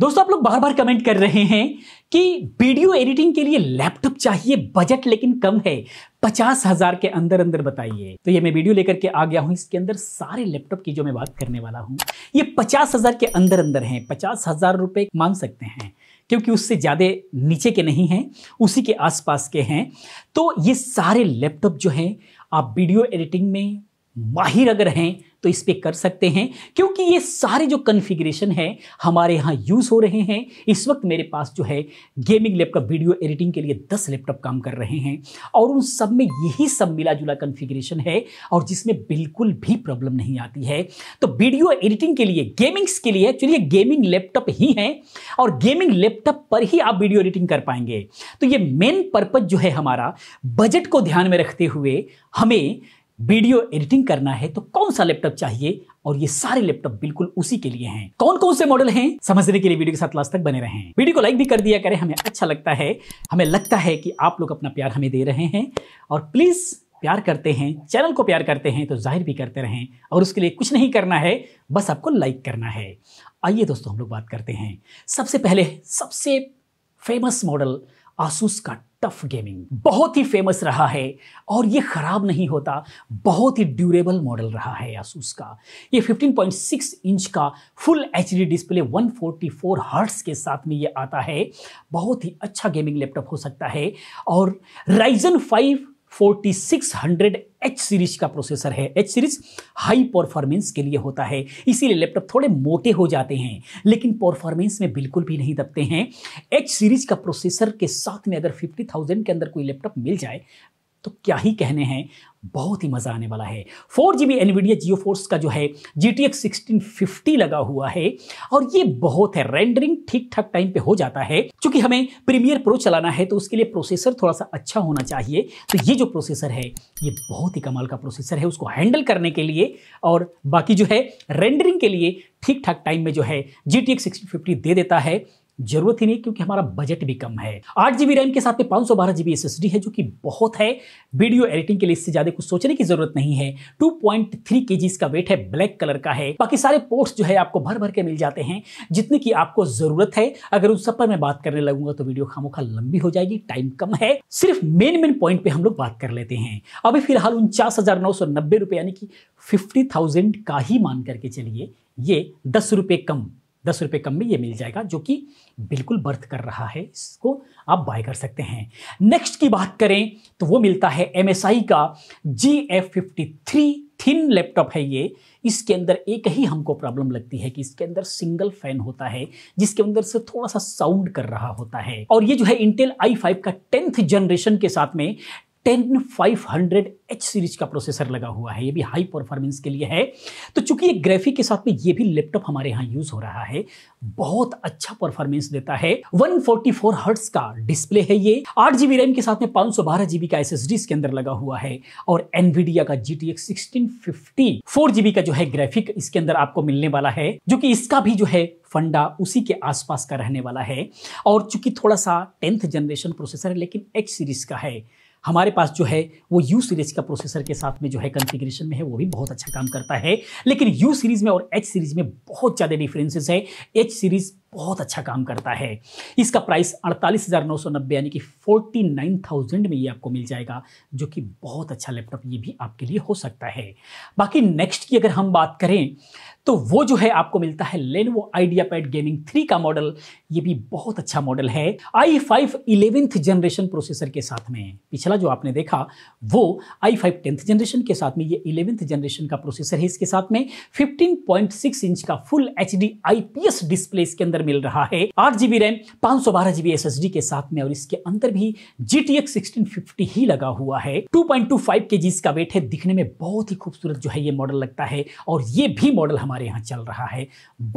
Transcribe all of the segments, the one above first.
दोस्तों आप लोग बार बार कमेंट कर रहे हैं कि वीडियो एडिटिंग के लिए लैपटॉप चाहिए बजट लेकिन कम है पचास हजार के अंदर अंदर बताइए तो ये मैं वीडियो लेकर के आ गया हूं इसके अंदर सारे लैपटॉप की जो मैं बात करने वाला हूं ये पचास हजार के अंदर अंदर हैं पचास हजार रुपये मांग सकते हैं क्योंकि उससे ज़्यादा नीचे के नहीं हैं उसी के आसपास के हैं तो ये सारे लैपटॉप जो हैं आप वीडियो एडिटिंग में माहिर अगर हैं तो इस पर कर सकते हैं क्योंकि ये सारे जो कन्फिग्रेशन है हमारे यहाँ यूज़ हो रहे हैं इस वक्त मेरे पास जो है गेमिंग लैपटॉप वीडियो एडिटिंग के लिए 10 लैपटॉप काम कर रहे हैं और उन सब में यही सब मिला जुला कन्फिग्रेशन है और जिसमें बिल्कुल भी प्रॉब्लम नहीं आती है तो वीडियो एडिटिंग के लिए गेमिंग्स के लिए एक्चुअली ये गेमिंग लैपटॉप ही है और गेमिंग लैपटॉप पर ही आप वीडियो एडिटिंग कर पाएंगे तो ये मेन पर्पज जो है हमारा बजट को ध्यान में रखते हुए हमें वीडियो एडिटिंग करना है तो कौन सा लैपटॉप चाहिए और ये सारे लैपटॉप बिल्कुल उसी के लिए हैं कौन कौन से मॉडल हैं समझने के लिए वीडियो के साथ लास्ट तक बने रहें वीडियो को लाइक भी कर दिया करें हमें अच्छा लगता है हमें लगता है कि आप लोग अपना प्यार हमें दे रहे हैं और प्लीज़ प्यार करते हैं चैनल को प्यार करते हैं तो जाहिर भी करते रहें और उसके लिए कुछ नहीं करना है बस आपको लाइक करना है आइए दोस्तों हम लोग बात करते हैं सबसे पहले सबसे फेमस मॉडल आसूस का टफ गेमिंग बहुत ही फेमस रहा है और ये ख़राब नहीं होता बहुत ही ड्यूरेबल मॉडल रहा है यासूस का ये 15.6 इंच का फुल एच डिस्प्ले 144 हर्ट्स के साथ में ये आता है बहुत ही अच्छा गेमिंग लैपटॉप हो सकता है और राइजन फाइव 4600H सीरीज का प्रोसेसर है H सीरीज हाई परफॉर्मेंस के लिए होता है इसीलिए लैपटॉप थोड़े मोटे हो जाते हैं लेकिन परफॉर्मेंस में बिल्कुल भी नहीं दबते हैं H सीरीज का प्रोसेसर के साथ में अगर 50,000 के अंदर कोई लैपटॉप मिल जाए तो क्या ही कहने हैं बहुत ही मज़ा आने वाला है four G B Nvidia GeForce का जो है G T X sixteen fifty लगा हुआ है और ये बहुत है रेंडरिंग ठीक ठाक टाइम पे हो जाता है क्योंकि हमें प्रीमियर प्रो चलाना है तो उसके लिए प्रोसेसर थोड़ा सा अच्छा होना चाहिए तो ये जो प्रोसेसर है ये बहुत ही कमाल का प्रोसेसर है उसको हैंडल करने के लिए और बाकी जो है रेंडरिंग के लिए ठीक ठाक टाइम में जो है G T X sixteen fifty दे देता है जरूरत ही नहीं क्योंकि हमारा बजट भी कम है आठ जीबी रैम के साथ में पांच सौ बारह जीबी एस है जो कि बहुत है वीडियो एडिटिंग के लिए इससे ज्यादा कुछ सोचने की जरूरत नहीं है टू पॉइंट थ्री के जी इसका वेट है ब्लैक कलर का है बाकी सारे पोर्ट्स जो है आपको भर भर के मिल जाते हैं जितने की आपको जरूरत है अगर उन सब पर मैं बात करने लगूंगा तो वीडियो खामोखा लंबी हो जाएगी टाइम कम है सिर्फ मेन मेन पॉइंट पे हम लोग बात कर लेते हैं अभी फिलहाल उनचास हजार नौ सौ नब्बे रुपये यानी कि फिफ्टी थाउजेंड का ही मान करके चलिए ये दस रुपए कम दस रुपये कम में ये मिल जाएगा जो कि बिल्कुल बर्थ कर रहा है इसको आप बाय कर सकते हैं नेक्स्ट की बात करें तो वो मिलता है एम का G F fifty three thin laptop है ये इसके अंदर एक ही हमको प्रॉब्लम लगती है कि इसके अंदर सिंगल फैन होता है जिसके अंदर से थोड़ा सा साउंड कर रहा होता है और ये जो है इंटेल आई फाइव का टेंथ जनरेशन के साथ में ten five hundred H series का प्रोसेसर लगा हुआ है ये भी हाई परफॉर्मेंस के लिए है तो चूंकि ये ग्राफिक के साथ में ये भी लैपटॉप हमारे यहाँ यूज़ हो रहा है बहुत अच्छा परफॉर्मेंस देता है 144 फोर्टी हर्ट्स का डिस्प्ले है ये आठ जीबी रैम के साथ में पांच सौ बारह जीबी का एस एस इसके अंदर लगा हुआ है और एनवीडिया का G T X sixteen fifty four GB का जो है ग्राफिक इसके अंदर आपको मिलने वाला है जो कि इसका भी जो है फंडा उसी के आसपास का रहने वाला है और चूंकि थोड़ा सा टेंथ जनरेशन प्रोसेसर है लेकिन एच सीरीज का है हमारे पास जो है वो यू सीरीज़ का प्रोसेसर के साथ में जो है कॉन्फ़िगरेशन में है वो भी बहुत अच्छा काम करता है लेकिन यू सीरीज़ में और एच सीरीज़ में बहुत ज़्यादा डिफरेंसेस है एच सीरीज़ बहुत अच्छा काम करता है इसका प्राइस अड़तालीस हज़ार नौ सौ नब्बे यानी कि फोर्टी नाइन थाउजेंड में ये आपको मिल जाएगा जो कि बहुत अच्छा लैपटॉप ये भी आपके लिए हो सकता है बाकी नेक्स्ट की अगर हम बात करें तो वो जो है आपको मिलता है Lenovo IdeaPad gaming three का मॉडल ये भी बहुत अच्छा मॉडल है i five eleventh generation processor के साथ में पिछला जो आपने देखा वो आई फाइव टेंथ जनरेशन के साथ में ये इलेवेंथ जनरेशन का प्रोसेसर है इसके साथ में 15.6 इंच का full H D I display इसके अंदर अंदर मिल रहा है आठ जीबी रैम पांच सौ बारह जीबी एस एस डी के साथ में और इसके अंदर भी G T X sixteen fifty ही लगा हुआ है टू पॉइंट टू फाइव के जी इसका वेट है दिखने में बहुत ही खूबसूरत जो है ये मॉडल लगता है और ये भी मॉडल हमारे यहाँ चल रहा है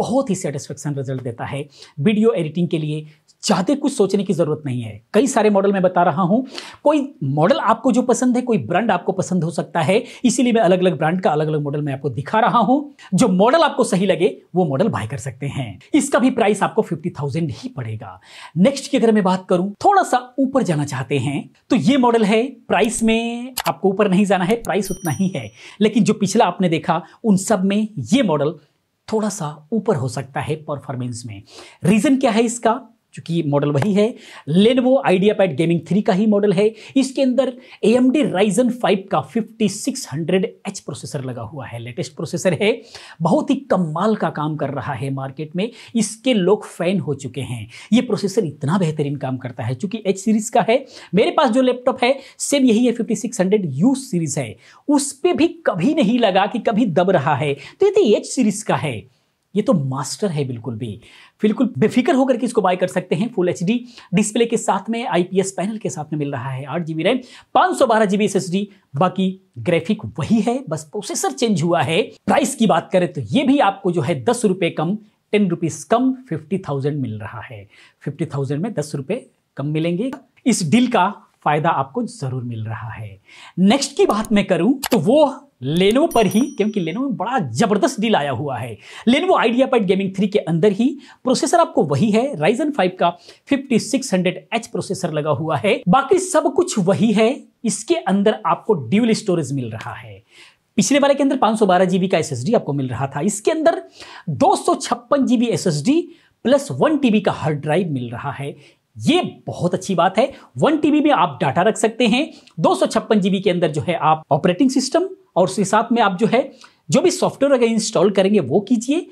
बहुत ही सेटिस्फेक्शन रिजल्ट देता है वीडियो एडिटिंग के लिए ज़्यादा कुछ सोचने की ज़रूरत नहीं है कई सारे मॉडल मैं बता रहा हूं कोई मॉडल आपको जो पसंद है कोई ब्रांड आपको पसंद हो सकता है इसीलिए मैं अलग अलग ब्रांड का अलग अलग मॉडल मैं आपको दिखा रहा हूं जो मॉडल आपको सही लगे वो मॉडल बाय कर सकते हैं इसका भी प्राइस आपको फिफ्टी थाउजेंड ही पड़ेगा नेक्स्ट की अगर मैं बात करूं थोड़ा सा ऊपर जाना चाहते हैं तो ये मॉडल है प्राइस में आपको ऊपर नहीं जाना है प्राइस उतना ही है लेकिन जो पिछला आपने देखा उन सब में ये मॉडल थोड़ा सा ऊपर हो सकता है परफॉर्मेंस में रीजन क्या है इसका चूंकि मॉडल वही है Lenovo IdeaPad gaming three का ही मॉडल है इसके अंदर A M D Ryzen five का fifty six hundred H processor लगा हुआ है लेटेस्ट प्रोसेसर है बहुत ही कमाल का काम कर रहा है मार्केट में इसके लोग फैन हो चुके हैं ये प्रोसेसर इतना बेहतरीन काम करता है चूंकि एच सीरीज़ का है मेरे पास जो लैपटॉप है सेम यही है fifty six hundred U series है उस पर भी कभी नहीं लगा कि कभी दब रहा है तो ये एच तो सीरीज़ का है ये तो मास्टर है बिल्कुल भी बिल्कुल बेफिक्र होकर के इसको बाय कर सकते हैं फुल एच डिस्प्ले के साथ में आईपीएस पैनल के साथ में मिल रहा है आठ जीबी रैम पांच सौ बारह एस बाकी ग्राफिक वही है बस प्रोसेसर चेंज हुआ है प्राइस की बात करें तो ये भी आपको जो है दस रुपये कम टेन रुपीज़ कम फिफ्टी थाउजेंड मिल रहा है फिफ्टी थाउजेंड में दस रुपये कम मिलेंगे इस डील का फायदा आपको जरूर मिल रहा है नेक्स्ट की बात मैं करूं तो वो लेनो पर ही क्योंकि लेनो में बड़ा जबरदस्त डील आया हुआ है Lenovo IdeaPad gaming three के अंदर ही प्रोसेसर आपको वही है राइजन फाइव का 5600H प्रोसेसर लगा हुआ है बाकी सब कुछ वही है इसके अंदर आपको ड्यूल स्टोरेज मिल रहा है पिछले वाले के अंदर पांच सौ का एस आपको मिल रहा था इसके अंदर दो सौ छप्पन प्लस वन टीबी का हार्ड ड्राइव मिल रहा है ये बहुत अच्छी बात है वन टीबी में आप डाटा रख सकते हैं दो सौ छप्पन जीबी के अंदर जो है आप ऑपरेटिंग सिस्टम और उसके साथ में आप जो है जो भी सॉफ्टवेयर अगर इंस्टॉल करेंगे वो कीजिए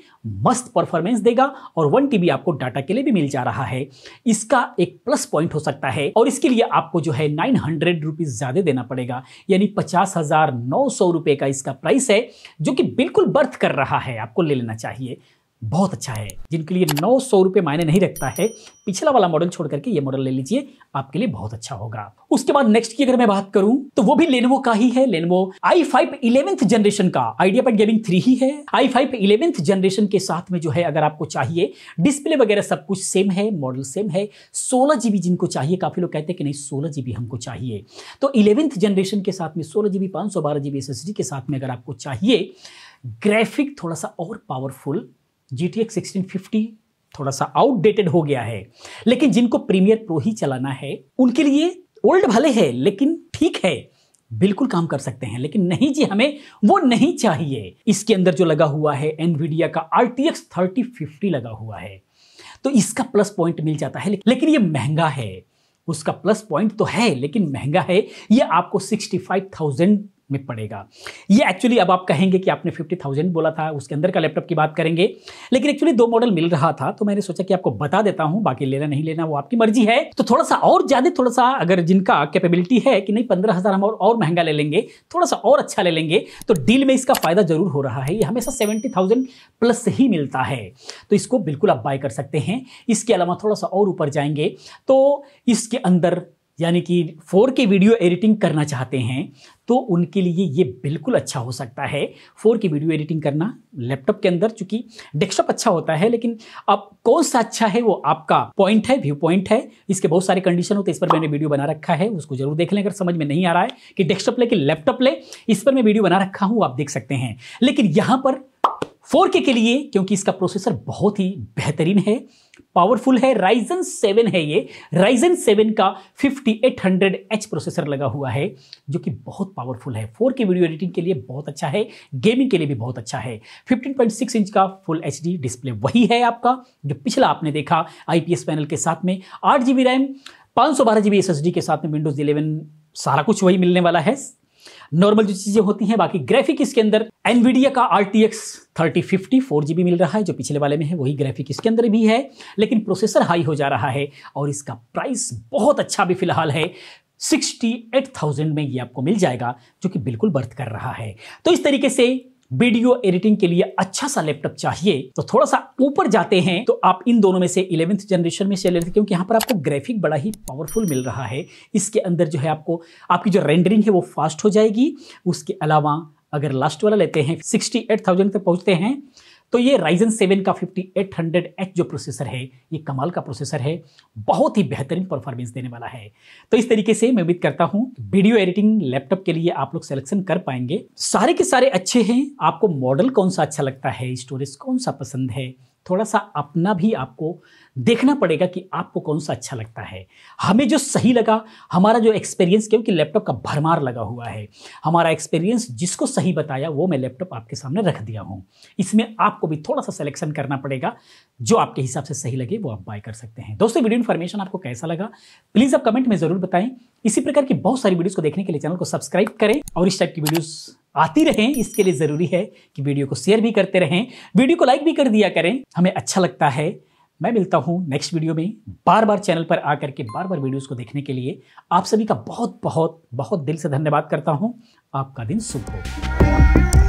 मस्त परफॉर्मेंस देगा और वन टीबी आपको डाटा के लिए भी मिल जा रहा है इसका एक प्लस पॉइंट हो सकता है और इसके लिए आपको जो है नाइन हंड्रेड रुपीज ज्यादा देना पड़ेगा यानी पचास हजार नौ सौ रुपए का इसका प्राइस है जो कि बिल्कुल बर्थ कर रहा है आपको ले लेना चाहिए बहुत अच्छा है जिनके लिए नौ सौ रुपये मायने नहीं रखता है पिछला वाला मॉडल छोड़ करके ये मॉडल ले लीजिए आपके लिए बहुत अच्छा होगा उसके बाद नेक्स्ट की अगर मैं बात करूं तो वो भी लेनवो का ही है Lenovo i five eleventh generation का आइडिया पैड गेमिंग थ्री ही है आई फाइव इलेवेंथ जनरेशन के साथ में जो है अगर आपको चाहिए डिस्प्ले वगैरह सब कुछ सेम है मॉडल सेम है सोलह जीबी जिनको चाहिए काफी लोग कहते हैं कि नहीं सोलह जीबी हमको चाहिए तो इलेवेंथ जनरेशन के साथ में सोलह जीबी पांच सौ बारह जीबी एस के साथ में अगर आपको चाहिए ग्राफिक थोड़ा सा और powerful G T X fifty थोड़ा सा आउटडेटेड हो गया है लेकिन जिनको प्रीमियर प्रो ही चलाना है उनके लिए ओल्ड भले है लेकिन ठीक है बिल्कुल काम कर सकते हैं लेकिन नहीं जी हमें वो नहीं चाहिए इसके अंदर जो लगा हुआ है एनवीडिया का R T X thirty fifty लगा हुआ है तो इसका प्लस पॉइंट मिल जाता है लेकिन ये महंगा है उसका प्लस पॉइंट तो है लेकिन महंगा है ये आपको सिक्सटी फाइव थाउजेंड में पड़ेगा ये एक्चुअली अब आप कहेंगे कि आपने फिफ्टी थाउजेंड बोला था उसके अंदर का लैपटॉप की बात करेंगे लेकिन एक्चुअली दो मॉडल मिल रहा था तो मैंने सोचा कि आपको बता देता हूं बाकी लेना नहीं लेना वो आपकी मर्जी है तो थोड़ा सा और ज़्यादा थोड़ा सा अगर जिनका कैपेबिलिटी है कि नहीं पंद्रह हम और, और महंगा ले लेंगे थोड़ा सा और अच्छा ले लेंगे तो डील में इसका फ़ायदा ज़रूर हो रहा है ये हमेशा सेवेंटी प्लस ही मिलता है तो इसको बिल्कुल आप बाय कर सकते हैं इसके अलावा थोड़ा सा और ऊपर जाएंगे तो इसके अंदर यानी कि फोर के वीडियो एडिटिंग करना चाहते हैं तो उनके लिए ये बिल्कुल अच्छा हो सकता है फोर की वीडियो एडिटिंग करना लैपटॉप के अंदर चूंकि डेस्कटॉप अच्छा होता है लेकिन अब कौन सा अच्छा है वो आपका पॉइंट है व्यू पॉइंट है इसके बहुत सारे कंडीशन होते हैं इस पर मैंने वीडियो बना रखा है उसको जरूर देख लें अगर समझ में नहीं आ रहा है कि डेस्कटॉप ले कि लैपटॉप ले इस पर मैं वीडियो बना रखा हूँ आप देख सकते हैं लेकिन यहाँ पर फोर के, के लिए क्योंकि इसका प्रोसेसर बहुत ही बेहतरीन है पावरफुल है राइजन सेवन है ये राइजन सेवन का 5800 एच प्रोसेसर लगा हुआ है जो कि बहुत पावरफुल है फोर के वीडियो एडिटिंग के लिए बहुत अच्छा है गेमिंग के लिए भी बहुत अच्छा है 15.6 इंच का फुल एच डिस्प्ले वही है आपका जो पिछला आपने देखा आईपीएस पैनल के साथ में आठ जी बी रैम पाँच सौ बारह G B S S D के साथ में विंडोज़ इलेवन सारा कुछ वही मिलने वाला है नॉर्मल जो चीज़ें होती हैं बाकी ग्राफिक इसके अंदर एनवीडिया का R T X thirty fifty four G B मिल रहा है जो पिछले वाले में है वही ग्राफिक इसके अंदर भी है लेकिन प्रोसेसर हाई हो जा रहा है और इसका प्राइस बहुत अच्छा भी फिलहाल है सिक्सटी एट थाउजेंड में ये आपको मिल जाएगा जो कि बिल्कुल बर्थ कर रहा है तो इस तरीके से वीडियो एडिटिंग के लिए अच्छा सा लैपटॉप चाहिए तो थोड़ा सा ऊपर जाते हैं तो आप इन दोनों में से इलेवेंथ जनरेशन में चले लेते क्योंकि यहाँ पर आपको ग्राफिक बड़ा ही पावरफुल मिल रहा है इसके अंदर जो है आपको आपकी जो रेंडरिंग है वो फास्ट हो जाएगी उसके अलावा अगर लास्ट वाला लेते हैं सिक्सटी एट थाउजेंड तक पहुँचते हैं तो ये राइजन सेवन का फिफ्टी एट हंड्रेड एच जो प्रोसेसर है ये कमाल का प्रोसेसर है बहुत ही बेहतरीन परफॉर्मेंस देने वाला है तो इस तरीके से मैं उम्मीद करता हूँ वीडियो एडिटिंग लैपटॉप के लिए आप लोग सिलेक्शन कर पाएंगे सारे के सारे अच्छे हैं आपको मॉडल कौन सा अच्छा लगता है स्टोरेज कौन सा पसंद है थोड़ा सा अपना भी आपको देखना पड़ेगा कि आपको कौन सा अच्छा लगता है हमें जो सही लगा हमारा जो एक्सपीरियंस क्योंकि लैपटॉप का भरमार लगा हुआ है हमारा एक्सपीरियंस जिसको सही बताया वो मैं लैपटॉप आपके सामने रख दिया हूँ इसमें आपको भी थोड़ा सा सिलेक्शन करना पड़ेगा जो आपके हिसाब से सही लगे वो आप बाय कर सकते हैं दोस्तों वीडियो इन्फॉर्मेशन आपको कैसा लगा प्लीज़ आप कमेंट में ज़रूर बताएं इसी प्रकार की बहुत सारी वीडियोज़ को देखने के लिए चैनल को सब्सक्राइब करें और इस टाइप की वीडियोज़ आती रहें इसके लिए ज़रूरी है कि वीडियो को शेयर भी करते रहें वीडियो को लाइक भी कर दिया करें हमें अच्छा लगता है मैं मिलता हूँ नेक्स्ट वीडियो में बार बार चैनल पर आकर के बार बार वीडियोस को देखने के लिए आप सभी का बहुत बहुत बहुत दिल से धन्यवाद करता हूँ आपका दिन शुभ हो